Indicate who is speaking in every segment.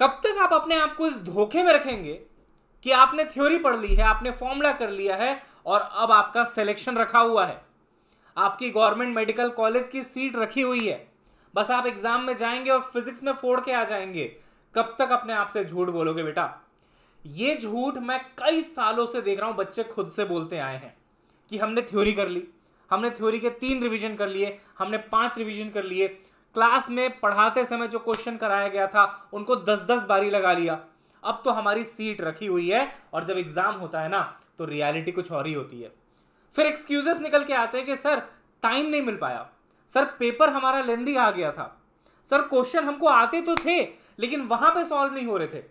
Speaker 1: कब तक आप अपने आप को इस धोखे में रखेंगे कि आपने थ्योरी पढ़ ली है आपने फॉर्मूला कर लिया है और अब आपका सिलेक्शन रखा हुआ है आपकी गवर्नमेंट मेडिकल कॉलेज की सीट रखी हुई है बस आप एग्जाम में जाएंगे और फिजिक्स में फोड़ के आ जाएंगे कब तक अपने आप से झूठ बोलोगे बेटा ये झूठ मैं कई सालों से देख रहा हूँ बच्चे खुद से बोलते आए हैं कि हमने थ्योरी कर ली हमने थ्योरी के तीन रिवीजन कर लिए हमने पांच रिवीजन कर लिए क्लास में पढ़ाते समय जो क्वेश्चन कराया गया था उनको दस दस बारी लगा लिया अब तो हमारी सीट रखी हुई है और जब एग्जाम होता है ना तो रियलिटी कुछ और ही होती है फिर एक्सक्यूजेस निकल के आते हैं कि सर टाइम नहीं मिल पाया सर पेपर हमारा लेंदी आ गया था सर क्वेश्चन हमको आते तो थे लेकिन वहां पे सॉल्व नहीं हो रहे थे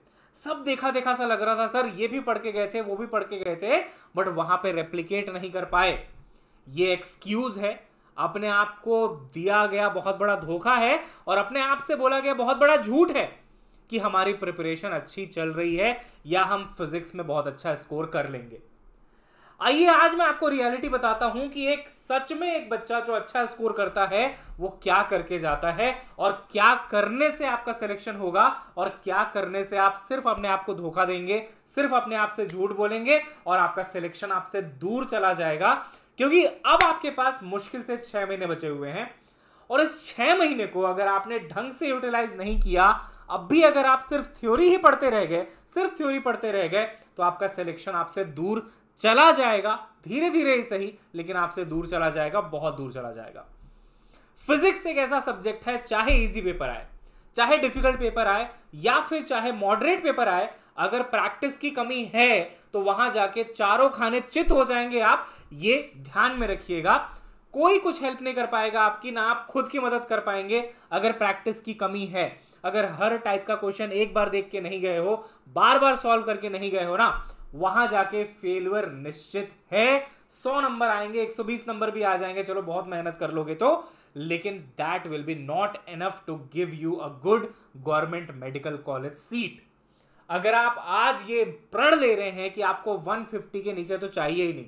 Speaker 1: सब देखा देखा सा लग रहा था सर ये भी पढ़ के गए थे वो भी पढ़ के गए थे बट वहां पे रेप्लीकेट नहीं कर पाए ये एक्सक्यूज है अपने आप को दिया गया बहुत बड़ा धोखा है और अपने आप से बोला गया बहुत बड़ा झूठ है कि हमारी प्रिपरेशन अच्छी चल रही है या हम फिजिक्स में बहुत अच्छा स्कोर कर लेंगे आइए आज मैं आपको रियलिटी बताता हूं कि एक सच में एक बच्चा जो अच्छा स्कोर करता है वो क्या करके जाता है और क्या करने से आपका सिलेक्शन होगा और क्या करने से आप सिर्फ अपने आप को धोखा देंगे सिर्फ अपने आप से झूठ बोलेंगे और आपका सिलेक्शन आपसे दूर चला जाएगा क्योंकि अब आपके पास मुश्किल से छह महीने बचे हुए हैं और इस छह महीने को अगर आपने ढंग से यूटिलाइज नहीं किया अब भी अगर आप सिर्फ थ्योरी ही पढ़ते रह गए सिर्फ थ्योरी पढ़ते रह गए तो आपका सिलेक्शन आपसे दूर चला जाएगा धीरे धीरे ही सही लेकिन आपसे दूर चला जाएगा बहुत दूर चला जाएगा फिजिक्स एक ऐसा सब्जेक्ट है चाहे इजी पेपर आए चाहे डिफिकल्ट पेपर आए या फिर चाहे मॉडरेट पेपर आए अगर प्रैक्टिस की कमी है तो वहां जाके चारों खाने चित हो जाएंगे आप ये ध्यान में रखिएगा कोई कुछ हेल्प नहीं कर पाएगा आपकी ना आप खुद की मदद कर पाएंगे अगर प्रैक्टिस की कमी है अगर हर टाइप का क्वेश्चन एक बार देख के नहीं गए हो बार बार सॉल्व करके नहीं गए हो ना वहां जाके फेलवर निश्चित है सौ नंबर आएंगे एक सौ बीस नंबर भी आ जाएंगे चलो बहुत मेहनत कर लोगे तो लेकिन that will be not enough to give you a good government medical college seat अगर आप आज ये प्रण ले रहे हैं कि आपको 150 के नीचे तो चाहिए ही नहीं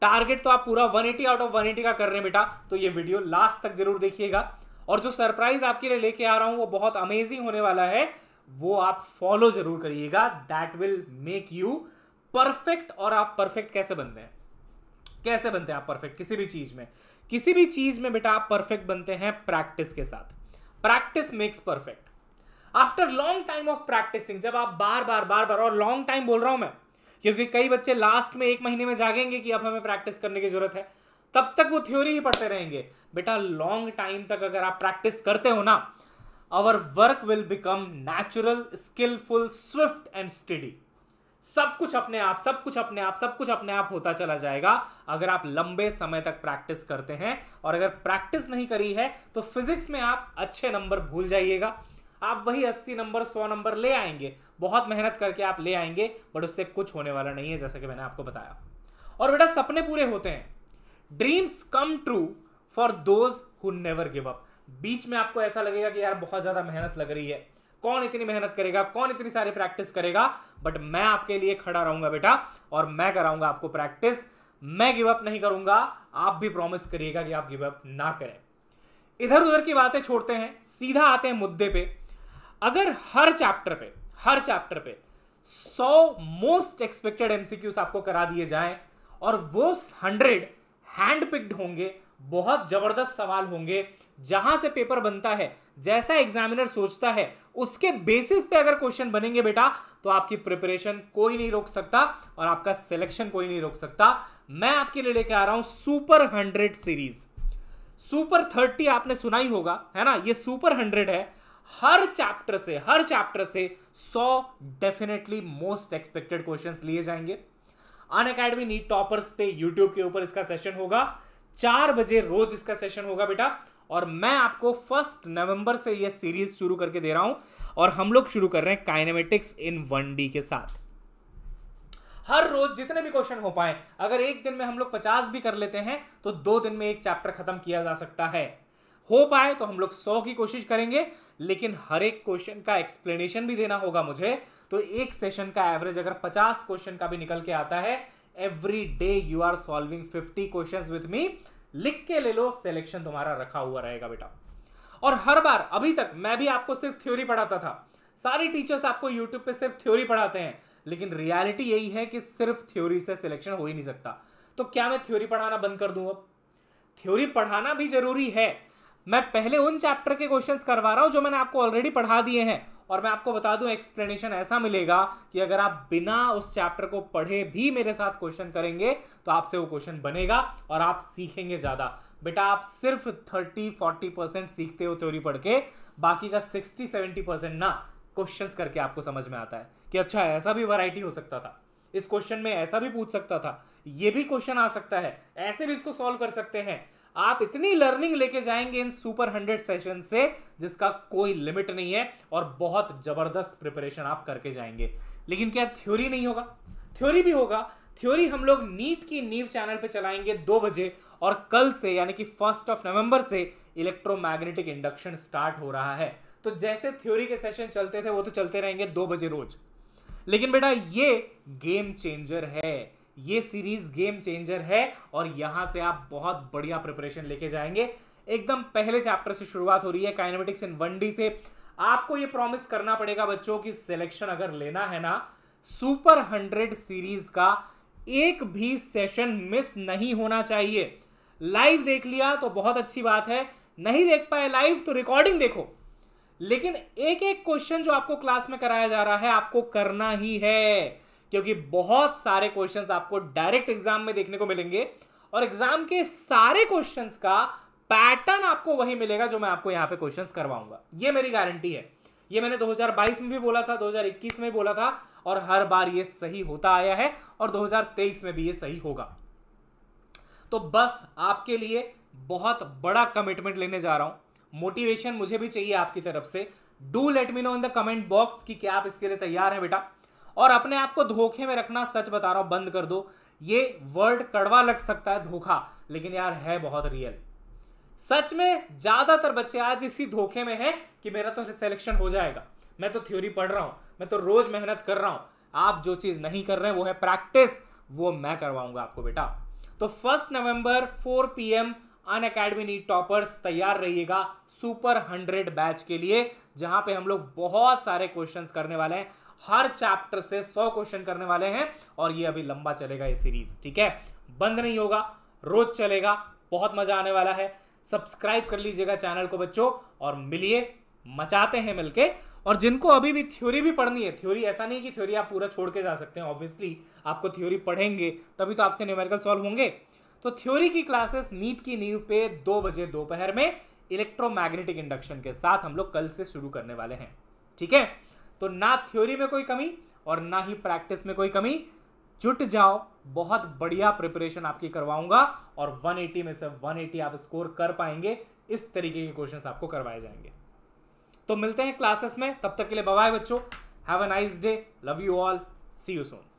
Speaker 1: टारगेट तो आप पूरा 180 आउट ऑफ 180 का कर रहे हैं बेटा तो ये वीडियो लास्ट तक जरूर देखिएगा और जो सरप्राइज आपके लिए लेके आ रहा हूं वो बहुत अमेजिंग होने वाला है वो आप फॉलो जरूर करिएगा that will make you perfect और आप परफेक्ट कैसे बनते हैं कैसे बनते हैं आप परफेक्ट किसी भी चीज में किसी भी चीज में बेटा आप परफेक्ट बनते हैं प्रैक्टिस के साथ practice makes perfect after long time of practising जब आप बार बार बार बार और लॉन्ग टाइम बोल रहा हूं मैं क्योंकि कई बच्चे लास्ट में एक महीने में जागेंगे कि अब हमें प्रैक्टिस करने की जरूरत है तब तक वो थ्योरी ही पढ़ते रहेंगे बेटा लॉन्ग टाइम तक अगर आप प्रैक्टिस करते हो ना our work will become natural skilful swift and study सब कुछ अपने आप सब कुछ अपने आप सब कुछ अपने आप होता चला जाएगा अगर आप लंबे समय तक प्रैक्टिस करते हैं और अगर प्रैक्टिस नहीं करी है तो फिजिक्स में आप अच्छे नंबर भूल जाइएगा आप वही अस्सी नंबर सौ नंबर ले आएंगे बहुत मेहनत करके आप ले आएंगे बट उससे कुछ होने वाला नहीं है जैसा कि मैंने आपको बताया और बेटा सपने पूरे होते हैं dreams come true for those who never give up बीच में आपको ऐसा लगेगा कि यार बहुत ज़्यादा मेहनत लग रही है कौन इतनी मेहनत करेगा कौन इतनी सारी प्रैक्टिस करेगा बट मैं आपके लिए खड़ा रहूंगा बेटा और मैं कराऊंगा आपको प्रैक्टिस मैं गिव अप नहीं करूंगा आप भी प्रॉमिस करिएगा कि आप गिव अप ना करें इधर उधर की बातें छोड़ते हैं सीधा आते हैं मुद्दे पे अगर हर चैप्टर पे हर चैप्टर पे सौ मोस्ट एक्सपेक्टेड एमसीक्यूज आपको करा दिए जाएं और वो हंड्रेड हैंड पिक्ड होंगे बहुत जबरदस्त सवाल होंगे जहां से पेपर बनता है जैसा एग्जामिनर सोचता है उसके बेसिस पे अगर क्वेश्चन बनेंगे बेटा तो आपकी प्रिपरेशन कोई नहीं रोक सकता और आपका सिलेक्शन कोई नहीं रोक सकता मैं आपके लिए लेके आ रहा हूं super hundred series super thirty आपने सुना ही होगा है ना ये सुपर हंड्रेड है हर चैप्टर से हर चैप्टर से सौ डेफिनेटली मोस्ट एक्सपेक्टेड क्वेश्चन लिए जाएंगे अन अकेडमी नीट टॉपर्स पे यूट्यूब के ऊपर इसका सेशन होगा चार बजे रोज इसका सेशन होगा बेटा और मैं आपको फर्स्ट नवंबर से यह सीरीज शुरू करके दे रहा हूं और हम लोग शुरू कर रहे हैं काइनेमेटिक्स इन वन डी के साथ हर रोज जितने भी क्वेश्चन हो पाए अगर एक दिन में हम लोग पचास भी कर लेते हैं तो दो दिन में एक चैप्टर खत्म किया जा सकता है हो पाए तो हम लोग सौ की कोशिश करेंगे लेकिन हर एक क्वेश्चन का एक्सप्लेनेशन भी देना होगा मुझे तो एक सेशन का एवरेज अगर पचास क्वेश्चन का भी निकल के आता है every day you are solving fifty question with me लिख के ले लो सिलेक्शन तुम्हारा रखा हुआ रहेगा बेटा और हर बार अभी तक मैं भी आपको सिर्फ थ्योरी पढ़ाता था सारे टीचर्स आपको यूट्यूब पे सिर्फ थ्योरी पढ़ाते हैं लेकिन रियलिटी यही है कि सिर्फ थ्योरी से सिलेक्शन हो ही नहीं सकता तो क्या मैं थ्योरी पढ़ाना बंद कर दूं अब थ्योरी पढ़ाना भी जरूरी है मैं पहले उन चैप्टर के क्वेश्चंस करवा रहा हूँ जो मैंने आपको ऑलरेडी पढ़ा दिए हैं और मैं आपको बता दूं एक्सप्लेनेशन ऐसा मिलेगा कि अगर आप बिना उस चैप्टर को पढ़े भी मेरे साथ क्वेश्चन करेंगे तो आपसे वो क्वेश्चन बनेगा और आप सीखेंगे ज़्यादा बेटा आप सिर्फ थर्टी फोर्टी परसेंट सीखते हो थ्योरी पढ़ के बाकी का सिक्सटी सेवेंटी परसेंट ना क्वेश्चंस करके आपको समझ में आता है कि अच्छा ऐसा भी वैरायटी हो सकता था इस क्वेश्चन में ऐसा भी पूछ सकता था ये भी क्वेश्चन आ सकता है ऐसे भी इसको सॉल्व कर सकते हैं आप इतनी लर्निंग लेके जाएंगे इन सुपर हंड्रेड सेशन से जिसका कोई लिमिट नहीं है और बहुत ज़बरदस्त प्रिपरेशन आप करके जाएंगे लेकिन क्या थ्योरी नहीं होगा थ्योरी भी होगा थ्योरी हम लोग नीट की नीव चैनल पे चलाएंगे दो बजे और कल से यानी कि फर्स्ट ऑफ नवंबर से इलेक्ट्रोमैग्नेटिक इंडक्शन स्टार्ट हो रहा है तो जैसे थ्योरी के सेशन चलते थे वो तो चलते रहेंगे दो बजे रोज लेकिन बेटा ये गेम चेंजर है ये सीरीज गेम चेंजर है और यहां से आप बहुत बढ़िया प्रिपरेशन लेके जाएंगे एकदम पहले चैप्टर से शुरुआत हो रही है काइनेमेटिक्स इन वन डी से आपको ये प्रॉमिस करना पड़ेगा बच्चों की सिलेक्शन अगर लेना है ना सुपर हंड्रेड सीरीज का एक भी सेशन मिस नहीं होना चाहिए लाइव देख लिया तो बहुत अच्छी बात है नहीं देख पाए लाइव तो रिकॉर्डिंग देखो लेकिन एक एक क्वेश्चन जो आपको क्लास में कराया जा रहा है आपको करना ही है क्योंकि बहुत सारे क्वेश्चन आपको डायरेक्ट एग्जाम में देखने को मिलेंगे और एग्जाम के सारे क्वेश्चन का पैटर्न आपको वही मिलेगा जो मैं आपको यहां पे क्वेश्चंस करवाऊंगा ये मेरी गारंटी है ये मैंने 2022 में भी बोला था 2021 में भी बोला था और हर बार ये सही होता आया है और 2023 में भी ये सही होगा तो बस आपके लिए बहुत बड़ा कमिटमेंट लेने जा रहा हूं मोटिवेशन मुझे भी चाहिए आपकी तरफ से do let me know in the comment box कि क्या आप इसके लिए तैयार हैं बेटा और अपने आप को धोखे में रखना सच बता रहा हूं बंद कर दो ये वर्ड कड़वा लग सकता है धोखा लेकिन यार है बहुत रियल सच में ज़्यादातर बच्चे आज इसी धोखे में हैं कि मेरा तो सिलेक्शन हो जाएगा मैं तो थ्योरी पढ़ रहा हूं मैं तो रोज़ मेहनत कर रहा हूं आप जो चीज़ नहीं कर रहे हैं वो है प्रैक्टिस वो मैं करवाऊंगा आपको बेटा तो first November 4 PM Unacademy NEET toppers तैयार रहिएगा सुपर हंड्रेड बैच के लिए जहां पे हम लोग बहुत सारे क्वेश्चंस करने वाले हैं हर चैप्टर से सौ क्वेश्चन करने वाले हैं और ये अभी लंबा चलेगा ये सीरीज ठीक है बंद नहीं होगा रोज चलेगा बहुत मजा आने वाला है सब्सक्राइब कर लीजिएगा चैनल को बच्चों और मिलिए मचाते हैं मिलके और जिनको अभी भी थ्योरी भी पढ़नी है थ्योरी ऐसा नहीं कि थ्योरी आप पूरा छोड़ के जा सकते हैं ऑब्वियसली आपको थ्योरी पढ़ेंगे तभी तो आपसे न्यूमेरिकल सॉल्व होंगे तो थ्योरी की क्लासेस नीट की नींव पे दो बजे दोपहर में इलेक्ट्रोमैग्नेटिक इंडक्शन के साथ हम लोग कल से शुरू करने वाले हैं ठीक है तो ना थ्योरी में कोई कमी और ना ही प्रैक्टिस में कोई कमी जुट जाओ बहुत बढ़िया प्रिपरेशन आपकी करवाऊंगा और 180 में से 180 आप स्कोर कर पाएंगे इस तरीके के क्वेश्चंस आपको करवाए जाएंगे तो मिलते हैं क्लासेस में तब तक के लिए बाय बच्चों have a nice day love you all see you Son